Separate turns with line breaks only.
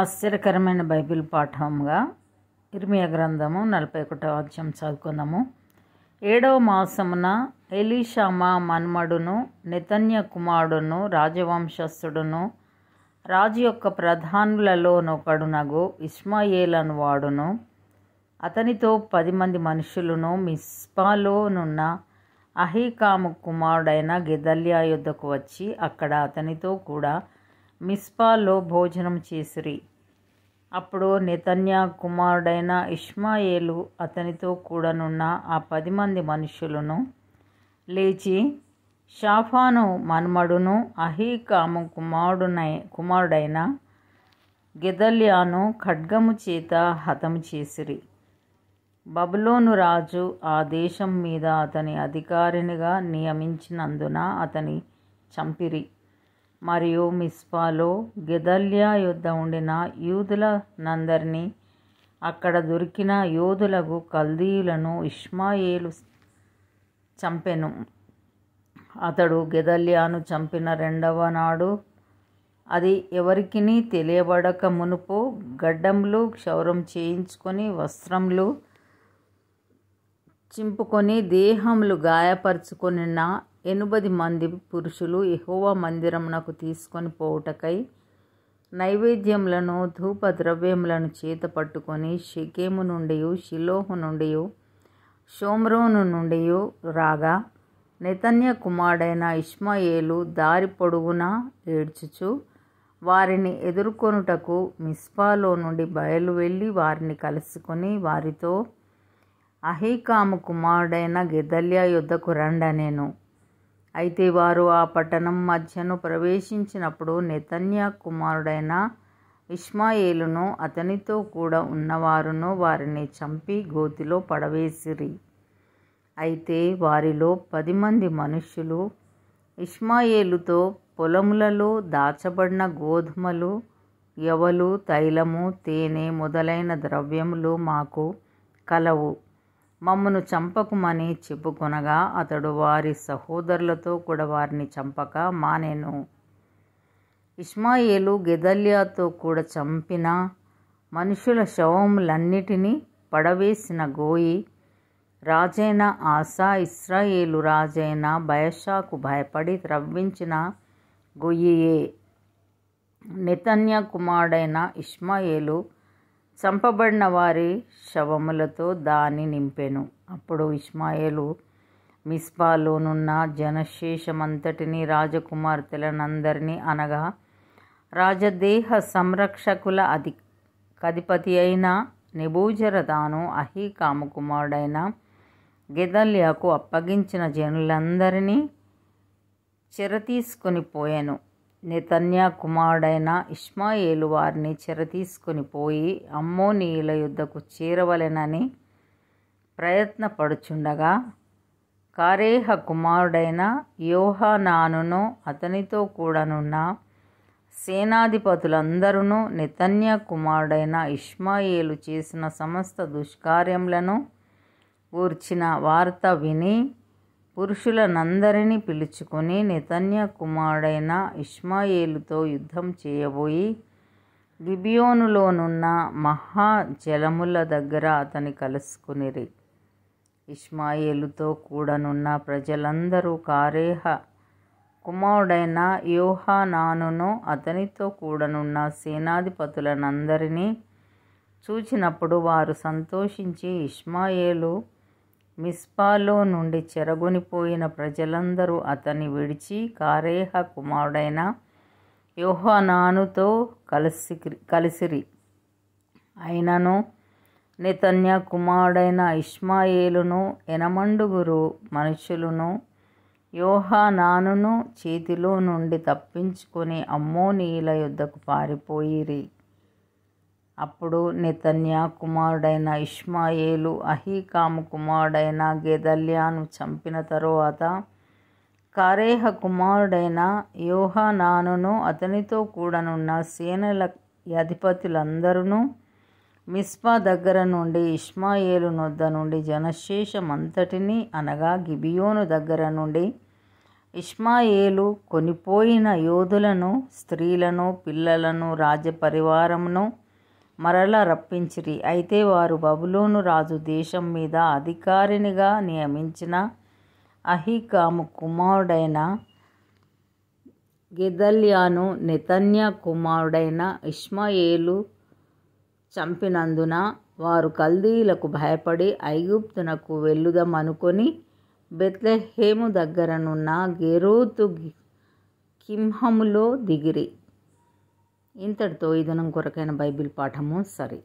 ఆశ్చర్యకరమైన బైబిల్ పాఠంగా ఇర్మియా గ్రంథము నలభై ఒకటో అధ్యయం చదువుకుందాము ఏడవ మాసమున ఎలీషామా మన్మడును నితన్య కుమారుడును రాజవంశస్థుడును రాజు యొక్క ప్రధానులలోనొకడునగు ఇస్మాయేలను వాడును అతనితో పది మంది మనుషులను మిస్పాలోనున్న అహీకాము కుమారుడైన గెదల్యా యుద్ధకు వచ్చి అక్కడ అతనితో కూడా మిస్పాలో భోజనం చేసిరి అప్పుడు నితన్యా కుమారుడైన ఇష్మాయేలు అతనితో కూడనున్న ఆ పది మంది మనుషులను లేచి షాఫాను మన్మడును అహీకాము కుమారుడునై కుమారుడైన గెదల్యాను ఖడ్గము చేత హతము చేసిరి బబులోను రాజు ఆ దేశం మీద అతని అధికారినిగా నియమించినందున అతని చంపిరి మరియు మిస్పాలో గెదల్యా యుద్ధ ఉండిన యూదుల నందరినీ అక్కడ దొరికిన యోధులకు కల్దీయులను ఇష్మాయేలు చంపెను అతడు గెదల్యాను చంపిన రెండవ నాడు అది ఎవరికిని తెలియబడక మునుపు గడ్డంలు క్షౌరం చేయించుకొని వస్త్రములు చింపుకొని దేహములు గాయపరుచుకొనిన ఎనిమిది మంది పురుషులు ఎహోవా మందిరమునకు తీసుకొని పోవుటకై నైవేద్యములను ధూప ద్రవ్యములను చేత పట్టుకొని షికేము నుండి షిలోహు నుండి షోమ్రోను నుండి రాగా నితన్య కుమారుడైన ఇష్మాయేలు దారి పొడుగునా ఏడ్చుచు వారిని ఎదుర్కొనుటకు మిస్పాలో నుండి బయలు వెళ్ళి వారిని కలుసుకొని వారితో అహీకాము కుమారుడైన గెదల్యా యుద్ధకు రండనేను అయితే వారు ఆ పట్టణం మధ్యను ప్రవేశించినప్పుడు నెతన్యా కుమారుడైన ఇష్మాయేలును అతనితో కూడా ఉన్నవారును వారిని చంపి గోతిలో పడవేసిరి అయితే వారిలో పది మంది మనుష్యులు ఇష్మాయేలుతో పొలములలో దాచబడిన గోధుమలు ఎవలు తైలము తేనె మొదలైన ద్రవ్యములు మాకు కలవు మమ్మను చంపకుమని చెప్పుకొనగా అతడు వారి సహోదరులతో కూడా వారిని చంపక మానేను ఇస్మాయేలు గెదల్యాతో కూడా చంపిన మనుషుల శవములన్నిటినీ పడవేసిన గోయి రాజైన ఆశా ఇస్రాయేలు రాజైన బయషాకు భయపడి త్రవ్వించిన గొయ్యే నితన్య కుమారుడైన ఇస్మాయేలు చంపబడిన వారి శవములతో దాన్ని నింపెను అప్పుడు ఇస్మాయేలు మిస్పాలోనున్న జనశేషమంతటిని రాజకుమార్తెలనందరినీ అనగా రాజదేహ సంరక్షకుల అధి కధిపతి అయిన నిభూజరదాను అహీకాము గెదల్యాకు అప్పగించిన జనులందరినీ చెర తీసుకొని పోయాను నెతన్యా కుమారుడైన ఇష్మాయేలు వారిని చెరతీసుకుని పోయి అమ్మోనీయుల యుద్ధకు చేరవలెనని ప్రయత్నపడుచుండగా కారేహ కుమారుడైన యోహానానును అతనితో కూడానున్న సేనాధిపతులందరూ నితన్య కుమారుడైన ఇష్మాయేలు చేసిన సమస్త దుష్కార్యములను ఊర్చిన వార్త విని పురుషులనందరినీ పిలుచుకుని నితన్య కుమారుడైన ఇష్మాయేలుతో యుద్ధం చేయబోయి గిబియోనులోనున్న మహా జలముల దగ్గర అతని కలుసుకునిరి ఇష్మాయేలుతో కూడనున్న ప్రజలందరూ కారేహ కుమారుడైన యోహానానును అతనితో కూడనున్న సేనాధిపతులనందరినీ చూచినప్పుడు వారు సంతోషించి ఇష్మాయేలు మిస్పాలో నుండి చెరగొనిపోయిన ప్రజలందరూ అతన్ని విడిచి కారేహ కుమారుడైన యోహనానుతో కలిసి కలిసిరి అయినను నితన్య కుమారుడైన ఇష్మాయేలును ఎనమండుగురు మనుషులను యోహనానును చేతిలో నుండి తప్పించుకొని అమ్మోనీల యుద్ధకు పారిపోయిరి అప్పుడు నెతన్యా కుమారుడైన ఇష్మాయేలు అహీకాము కుమారుడైన గెదల్యాను చంపిన తరువాత కారేహ కుమారుడైన యోహానానును అతనితో కూడనున్న సేనల అధిపతులందరూ మిస్పా దగ్గర నుండి ఇష్మాయేలు నొద్ద నుండి జనశేషమంతటిని అనగా గిబియోను దగ్గర నుండి ఇష్మాయేలు కొనిపోయిన యోధులను స్త్రీలను పిల్లలను రాజపరివారమును మరల రప్పించిరి అయితే వారు బబులోను రాజు దేశం మీద అధికారినిగా నియమించిన అహికాము కుమారుడైన గెదల్యాను నితన్య కుమారుడైన ఇష్మాయేలు చంపినందున వారు కల్దీలకు భయపడి ఐగుప్తునకు వెళ్ళుదామనుకొని బెత్లెహేము దగ్గరనున్న గెరోతు కింహములో దిగిరి ఇంతటితో ఈ దినం కొరకైన బైబిల్ పాఠము సరే